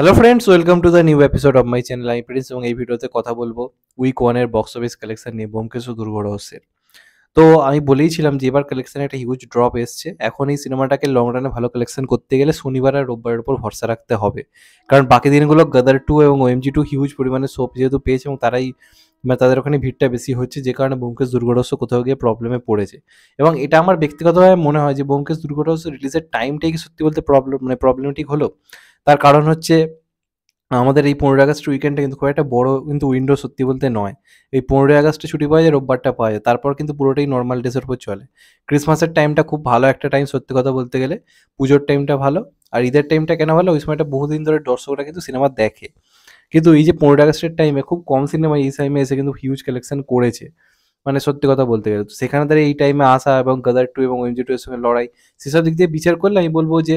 hello friends welcome to the new episode of my channel আমি Prince এবং এই ভিডিওতে কথা বলবো উইক ওয়ানের বক্স অফিস কালেকশন নিয়ে ব্যোমকেশ ও রহস্যের তো আমি বলেইছিলাম যে এবার কালেকশানে একটা হিউজ ড্রপ এসছে এখন এই সিনেমাটাকে লং রানে ভালো কালেকশন করতে গেলে শনিবার আর রোববারের উপর ভরসা রাখতে হবে কারণ বাকি দিনগুলো গাদার টু এবং ওএমজি টু হিউজ পরিমাণে সোপ যেহেতু পেয়েছে এবং তারাই মানে তাদের ওখানে ভিড়টা বেশি হচ্ছে যে কারণে ব্যোমকেশ দুর্গরহস্য কোথাও গিয়ে প্রবলেমে পড়েছে এবং এটা আমার ব্যক্তিগতভাবে মনে হয় যে ব্যোমকেশ দুর্গরহস্য রিলিজের টাইমটাই কি সত্যি বলতে প্রবলেম মানে প্রবলেমেটিক হলো তার কারণ হচ্ছে আমাদের এই পনেরোই আগস্ট উইকেন্ডটা কিন্তু খুব একটা বড় কিন্তু উইন্ডো সত্যি বলতে নয় এই পনেরোই আগস্টে ছুটি পাওয়া যায় রোববারটা পাওয়া যায় তারপর কিন্তু পুরোটাই নর্মাল ডেসের উপর চলে ক্রিসমাসের টাইমটা খুব ভালো একটা টাইম সত্যি কথা বলতে গেলে পুজোর টাইমটা ভালো আর ঈদের টাইমটা কেন ভালো ওই সময়টা বহুদিন ধরে দর্শকরা কিন্তু সিনেমা দেখে কিন্তু এই যে পনেরোই আগস্টের টাইমে খুব কম সিনেমা এই টাইমে এসে কিন্তু হিউজ কালেকশন করেছে মানে সত্যি কথা বলতে গেলে সেখানে তারা এই টাইমে আসা এবং গাদার টু এবং এমজি টু এর সঙ্গে লড়াই সেসব দিক দিয়ে বিচার করলে আমি বলবো যে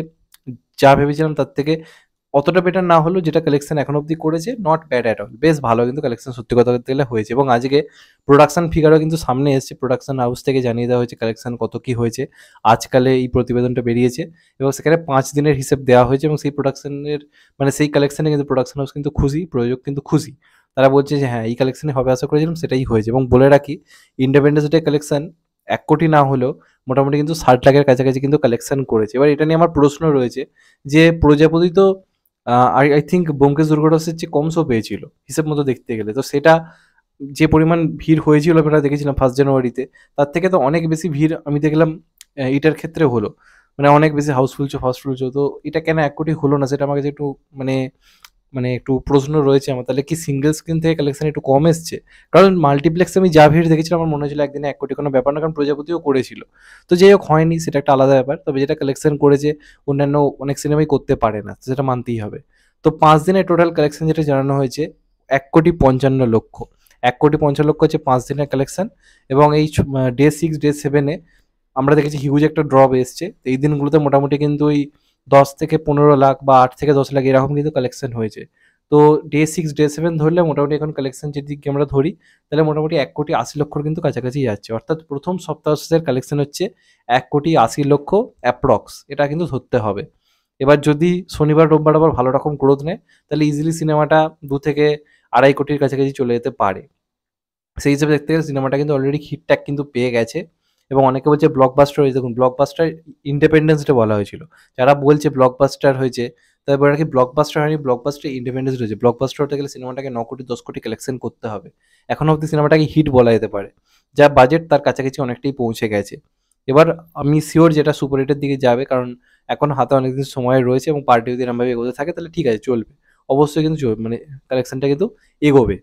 যা ভেবেছিলাম তার থেকে অতটা বেটার না হলেও যেটা কালেকশন এখন অবধি করেছে নট ব্যাড অ্যাট অল বেশ ভালো কিন্তু কালেকশন সত্যি কথা বলতে গেলে হয়েছে এবং আজকে প্রোডাকশান ফিগারও কিন্তু সামনে এসেছে প্রোডাকশন হাউস থেকে জানিয়ে দেওয়া হয়েছে কালেকশন কত কি হয়েছে আজকালে এই প্রতিবেদনটা বেরিয়েছে এবং সেখানে পাঁচ দিনের হিসেব দেওয়া হয়েছে এবং সেই প্রোডাকশনের মানে সেই কালেকশানে কিন্তু প্রোডাকশন হাউস কিন্তু খুশি প্রযোজক কিন্তু খুশি তারা বলছে যে হ্যাঁ এই কালেকশানে হবে আশা করেছিলাম সেটাই হয়েছে এবং বলে রাখি ইন্ডিপেন্ডেন্স ডে কালেকশন এক কোটি না হলেও মোটামুটি কিন্তু ষাট লাখের কাছাকাছি কিন্তু কালেকশন করেছে এবার এটা নিয়ে আমার প্রশ্ন রয়েছে যে প্রজাপতি তো আই আই থিঙ্ক ব্যোমকেশ দুর্ঘটনের চেয়ে কম শো পেয়েছিল হিসেব মতো দেখতে গেলে তো সেটা যে পরিমাণ ভিড় হয়েছিল আমরা দেখেছিলাম ফার্স্ট জানুয়ারিতে তার থেকে তো অনেক বেশি ভিড় আমি দেখলাম এটার ক্ষেত্রে হলো মানে অনেক বেশি হাউসফুল শো ফাস্টফুল ছো তো এটা কেন এক কোটি হলো না সেটা আমার কাছে একটু মানে মানে একটু প্রশ্ন রয়েছে আমার তাহলে কি সিঙ্গেল স্ক্রিন থেকে কালেকশন একটু কম এসছে কারণ মাল্টিপ্লেক্সে আমি যা ভিড় দেখেছিলাম আমার মনে হয়েছিল একদিনে এক কোটি কোনো ব্যাপার না কারণ প্রজাপতিও করেছিল তো যাই হোক হয়নি সেটা একটা আলাদা ব্যাপার তবে যেটা কালেকশন করেছে অন্যান্য অনেক সিনেমাই করতে পারে না সেটা মানতেই হবে তো পাঁচ দিনের টোটাল কালেকশন যেটা জানানো হয়েছে এক কোটি পঞ্চান্ন লক্ষ এক কোটি পঞ্চান্ন লক্ষ হচ্ছে পাঁচ দিনের কালেকশন এবং এই ডে সিক্স ডে সেভেনে আমরা দেখেছি হিউজ একটা ড্রপ এসছে এই দিনগুলোতে মোটামুটি কিন্তু ওই দশ থেকে পনেরো লাখ বা আট থেকে দশ লাখ এরকম কিন্তু কালেকশন হয়েছে তো ডে সিক্স ডে সেভেন ধরলে মোটামুটি এখন কালেকশন যদি আমরা ধরি তাহলে মোটামুটি এক কোটি আশি লক্ষর কিন্তু কাছাকাছি যাচ্ছে অর্থাৎ প্রথম সপ্তাহের কালেকশন হচ্ছে এক কোটি আশি লক্ষ অ্যাপ্রক্স এটা কিন্তু ধরতে হবে এবার যদি শনিবার রোববার আবার ভালো রকম গ্রোথ নেয় তাহলে ইজিলি সিনেমাটা দু থেকে আড়াই কোটির কাছাকাছি চলে যেতে পারে সেই হিসেবে দেখতে গেলে সিনেমাটা কিন্তু অলরেডি হিটট্যাক কিন্তু পেয়ে গেছে এবং অনেকে বলছে ব্লকবাস্টার হয়েছে দেখুন ব্লকবাস্টার ইন্ডিপেন্ডেন্স ডে বলা হয়েছিল যারা বলছে ব্লকবাস্টার হয়েছে তারপর আর কি ব্লকবাস্টার হয়নি ব্লকবাস্টার ইন্ডিপেন্ডেন্স হয়েছে ব্লকবাস্টার হতে গেলে সিনেমাটাকে ন কোটি দশ কোটি কালেকশন করতে হবে এখন অবধি সিনেমাটাকে হিট বলা যেতে পারে যা বাজেট তার কাছাকাছি অনেকটাই পৌঁছে গেছে এবার আমি শিওর যেটা সুপারহিটের দিকে যাবে কারণ এখন হাতে অনেকদিন সময় রয়েছে এবং পার্টি যদি এরমভাবে এগোতে থাকে তাহলে ঠিক আছে চলবে অবশ্যই কিন্তু মানে কালেকশনটা কিন্তু এগোবে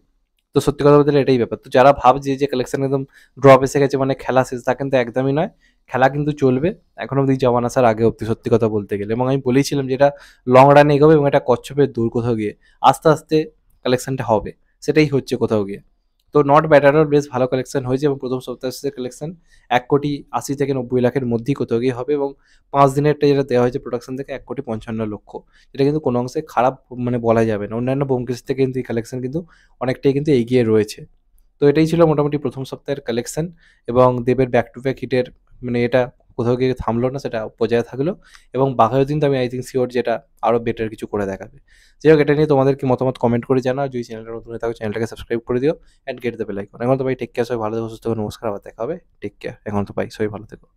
তো সত্যি কথা বলতে এটাই ব্যাপার তো যারা ভাবছে যে কালেকশন একদম ড্রপ এসে গেছে মানে খেলা শেষ তা কিন্তু একদমই নয় খেলা কিন্তু চলবে এখন অব্দি জমান আসার আগে অব্দি সত্যি কথা বলতে গেলে এবং আমি বলেছিলাম যে এটা লং রানে এগোবে এবং এটা কচ্ছপের দূর কোথাও গিয়ে আস্তে আস্তে কালেকশনটা হবে সেটাই হচ্ছে কোথাও গিয়ে তো নট ব্যাটারও বেশ ভালো কালেকশন হয়েছে এবং প্রথম সপ্তাহে কালেকশন এক কোটি আশি থেকে নব্বই লাখের মধ্যেই কোথাও গিয়ে হবে এবং পাঁচ দিনেরটা যেটা দেওয়া হয়েছে প্রোডাকশন থেকে এক কোটি পঞ্চান্ন লক্ষ এটা কিন্তু কোনো অংশে খারাপ মানে বলা যাবে না অন্যান্য বোমকেশ থেকে কিন্তু এই কালেকশন কিন্তু অনেকটাই কিন্তু এগিয়ে রয়েছে তো এটাই ছিল মোটামুটি প্রথম সপ্তাহের কালেকশন এবং দেবের ব্যাক টু ব্যাক হিটের মানে এটা কোথাও গিয়ে থামলো না সেটা বজায় থাকলো এবং দিন তো আমি আই থিঙ্ক শিওর যেটা আরও বেটার কিছু করে দেখাবে যাই হোক এটা নিয়ে তোমাদের কি মতামত কমেন্ট করে আর যদি চ্যানেলটা নতুন হয়ে থাকো চ্যানেলটাকে সাবস্ক্রাইব করে দিও অ্যান্ড গেট দেবে লাইক এখন তো ভাই টেক কেয়ার সবাই ভালো থেকো সুস্থ থাকো নমস্কার আবার দেখাবে হবে টেক কেয়ার এখন তো ভাই সবাই ভালো থেকো